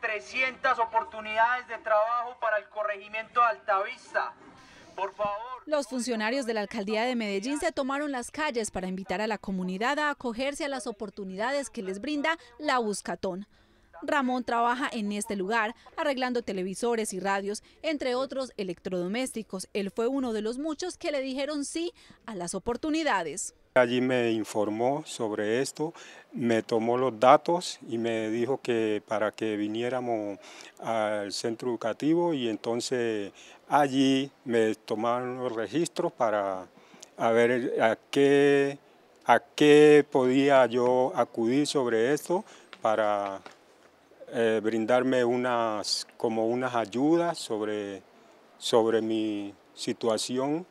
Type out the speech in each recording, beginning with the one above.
300 oportunidades de trabajo para el corregimiento de Altavista. Por favor. Los funcionarios de la alcaldía de Medellín se tomaron las calles para invitar a la comunidad a acogerse a las oportunidades que les brinda la Buscatón. Ramón trabaja en este lugar arreglando televisores y radios, entre otros electrodomésticos. Él fue uno de los muchos que le dijeron sí a las oportunidades. Allí me informó sobre esto, me tomó los datos y me dijo que para que viniéramos al centro educativo y entonces allí me tomaron los registros para a ver a qué, podía yo acudir sobre esto para eh, brindarme unas, como unas ayudas sobre mi situación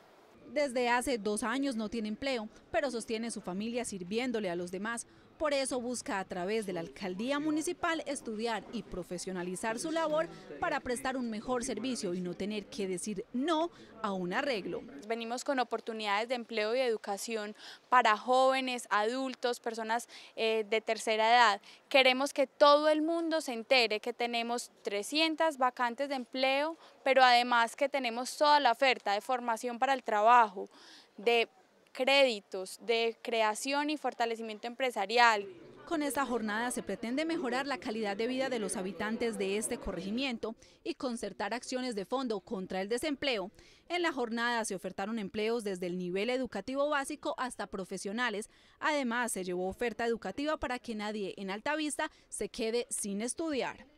desde hace dos años no tiene empleo, pero sostiene su familia sirviéndole a los demás. Por eso busca a través de la alcaldía municipal estudiar y profesionalizar su labor para prestar un mejor servicio y no tener que decir no a un arreglo. Venimos con oportunidades de empleo y educación para jóvenes, adultos, personas eh, de tercera edad. Queremos que todo el mundo se entere que tenemos 300 vacantes de empleo, pero además que tenemos toda la oferta de formación para el trabajo, de créditos de creación y fortalecimiento empresarial. Con esta jornada se pretende mejorar la calidad de vida de los habitantes de este corregimiento y concertar acciones de fondo contra el desempleo. En la jornada se ofertaron empleos desde el nivel educativo básico hasta profesionales. Además, se llevó oferta educativa para que nadie en Alta Vista se quede sin estudiar.